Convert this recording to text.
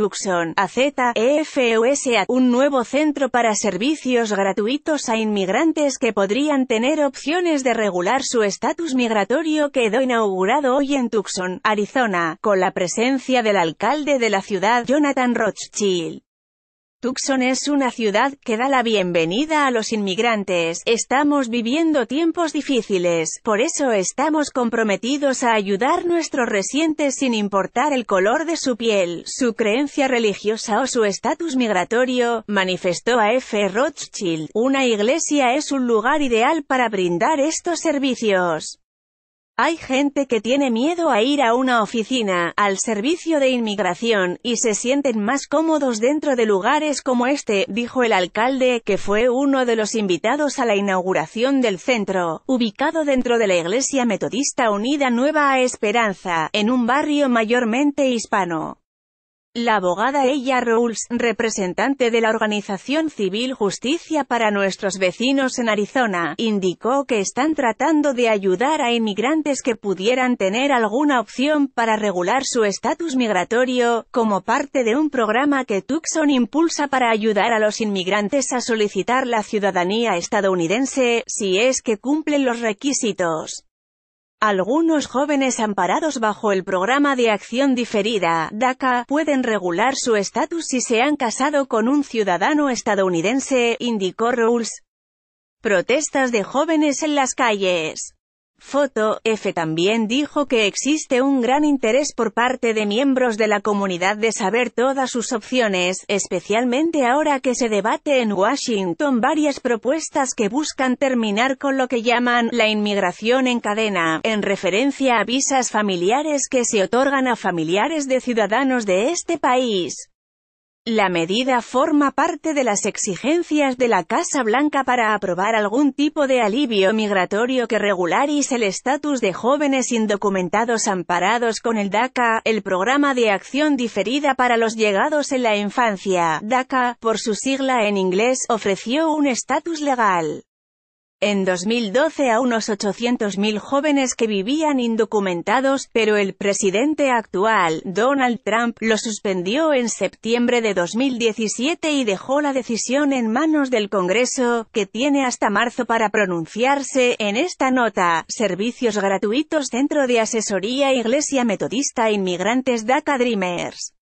Tucson, AZEFUSA, e un nuevo centro para servicios gratuitos a inmigrantes que podrían tener opciones de regular su estatus migratorio quedó inaugurado hoy en Tucson, Arizona, con la presencia del alcalde de la ciudad, Jonathan Rothschild. Tucson es una ciudad que da la bienvenida a los inmigrantes. Estamos viviendo tiempos difíciles, por eso estamos comprometidos a ayudar nuestros recientes sin importar el color de su piel, su creencia religiosa o su estatus migratorio, manifestó a F. Rothschild. Una iglesia es un lugar ideal para brindar estos servicios. Hay gente que tiene miedo a ir a una oficina, al servicio de inmigración, y se sienten más cómodos dentro de lugares como este, dijo el alcalde, que fue uno de los invitados a la inauguración del centro, ubicado dentro de la Iglesia Metodista Unida Nueva Esperanza, en un barrio mayormente hispano. La abogada Ella Rules, representante de la organización civil Justicia para Nuestros Vecinos en Arizona, indicó que están tratando de ayudar a inmigrantes que pudieran tener alguna opción para regular su estatus migratorio, como parte de un programa que Tucson impulsa para ayudar a los inmigrantes a solicitar la ciudadanía estadounidense, si es que cumplen los requisitos. Algunos jóvenes amparados bajo el programa de acción diferida, DACA, pueden regular su estatus si se han casado con un ciudadano estadounidense, indicó Rules. Protestas de jóvenes en las calles. Foto, F también dijo que existe un gran interés por parte de miembros de la comunidad de saber todas sus opciones, especialmente ahora que se debate en Washington varias propuestas que buscan terminar con lo que llaman la inmigración en cadena, en referencia a visas familiares que se otorgan a familiares de ciudadanos de este país. La medida forma parte de las exigencias de la Casa Blanca para aprobar algún tipo de alivio migratorio que regularice el estatus de jóvenes indocumentados amparados con el DACA, el Programa de Acción Diferida para los Llegados en la Infancia. DACA, por su sigla en inglés, ofreció un estatus legal en 2012 a unos 800.000 jóvenes que vivían indocumentados, pero el presidente actual, Donald Trump, lo suspendió en septiembre de 2017 y dejó la decisión en manos del Congreso, que tiene hasta marzo para pronunciarse. En esta nota, servicios gratuitos Centro de Asesoría Iglesia Metodista Inmigrantes DACA Dreamers.